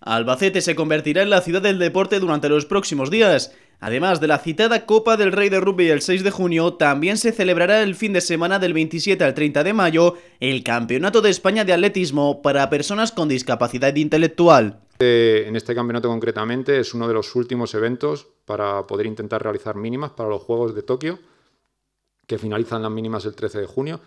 Albacete se convertirá en la ciudad del deporte durante los próximos días. Además de la citada Copa del Rey de Rugby el 6 de junio, también se celebrará el fin de semana del 27 al 30 de mayo el Campeonato de España de Atletismo para personas con discapacidad intelectual. Eh, en este campeonato concretamente es uno de los últimos eventos para poder intentar realizar mínimas para los Juegos de Tokio, que finalizan las mínimas el 13 de junio.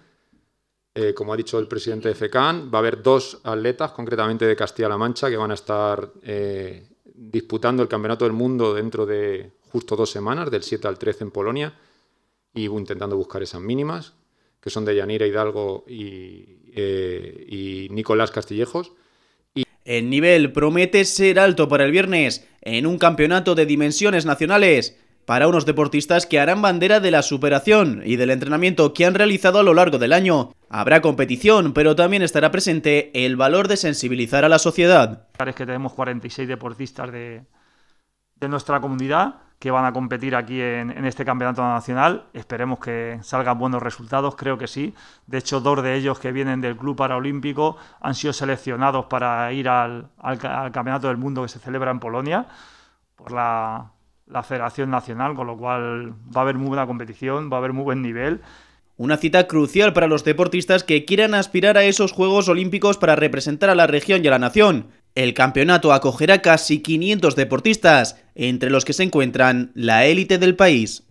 Eh, como ha dicho el presidente de FECAN, va a haber dos atletas, concretamente de Castilla-La Mancha, que van a estar eh, disputando el Campeonato del Mundo dentro de justo dos semanas, del 7 al 13 en Polonia, y intentando buscar esas mínimas, que son de Yanira Hidalgo y, eh, Nicolás Castillejos. El nivel promete ser alto para el viernes en un campeonato de dimensiones nacionales para unos deportistas que harán bandera de la superación y del entrenamiento que han realizado a lo largo del año Habrá competición, pero también estará presente el valor de sensibilizar a la sociedad. Es que tenemos 46 deportistas de, nuestra comunidad que van a competir aquí en, este campeonato nacional. Esperemos que salgan buenos resultados, creo que sí. De hecho, dos de ellos que vienen del Club Paralímpico han sido seleccionados para ir al, Campeonato del Mundo que se celebra en Polonia por la, la Federación Nacional, con lo cual va a haber muy buena competición, va a haber muy buen nivel una cita crucial para los deportistas que quieran aspirar a esos Juegos Olímpicos para representar a la región y a la nación. El campeonato acogerá casi 500 deportistas, entre los que se encuentran la élite del país.